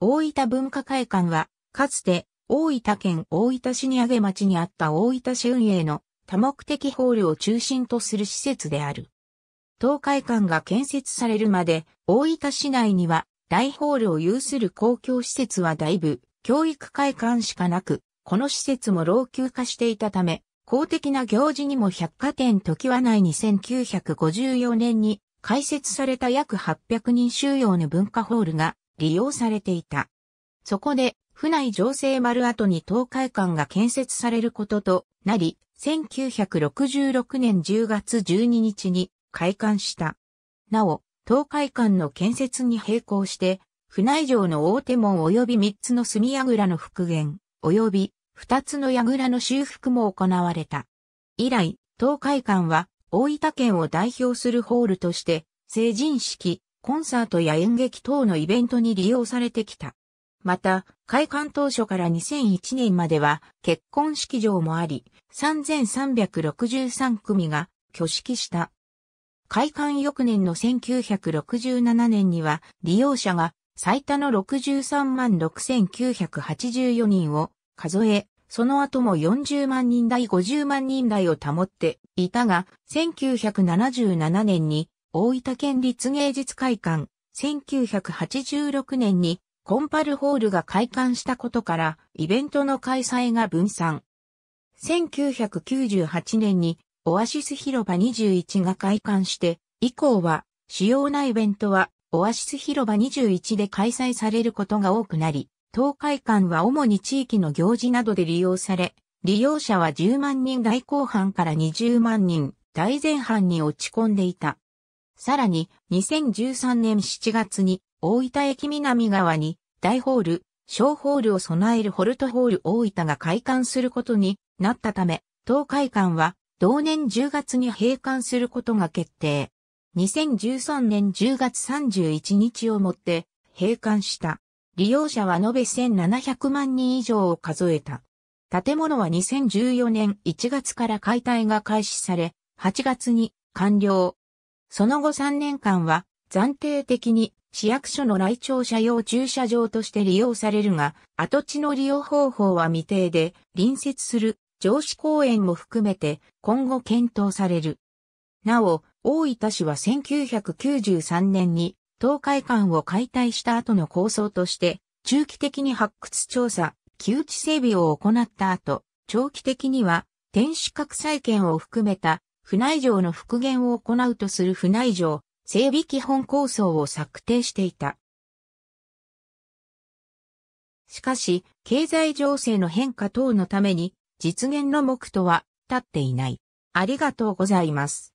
大分文化会館は、かつて大分県大分市に上町にあった大分市運営の多目的ホールを中心とする施設である。東海館が建設されるまで、大分市内には大ホールを有する公共施設はだいぶ教育会館しかなく、この施設も老朽化していたため、公的な行事にも百貨店時は内に1954年に開設された約800人収容の文化ホールが利用されていた。そこで、府内情勢丸跡に東海館が建設されることとなり、1966年10月12日に開館した。なお、東海館の建設に並行して、府内城の大手門及び3つの隅櫓の復元、及び2つの櫓の修復も行われた。以来、東海館は大分県を代表するホールとして、成人式、コンサートや演劇等のイベントに利用されてきた。また、開館当初から2001年までは結婚式場もあり、3363組が挙式した。開館翌年の1967年には利用者が最多の63万6984人を数え、その後も40万人台50万人台を保っていたが、1977年に大分県立芸術会館、1986年にコンパルホールが開館したことからイベントの開催が分散。1998年にオアシス広場21が開館して以降は主要なイベントはオアシス広場21で開催されることが多くなり、東海館は主に地域の行事などで利用され、利用者は10万人大後半から20万人大前半に落ち込んでいた。さらに、2013年7月に、大分駅南側に、大ホール、小ホールを備えるホルトホール大分が開館することになったため、東海館は、同年10月に閉館することが決定。2013年10月31日をもって、閉館した。利用者は延べ1700万人以上を数えた。建物は2014年1月から解体が開始され、8月に完了。その後3年間は暫定的に市役所の来庁者用駐車場として利用されるが、跡地の利用方法は未定で、隣接する上司公園も含めて今後検討される。なお、大分市は1993年に東海館を解体した後の構想として、中期的に発掘調査、旧地整備を行った後、長期的には天守閣再建を含めた府内城の復元を行うとする府内城整備基本構想を策定していた。しかし、経済情勢の変化等のために、実現の目途は立っていない。ありがとうございます。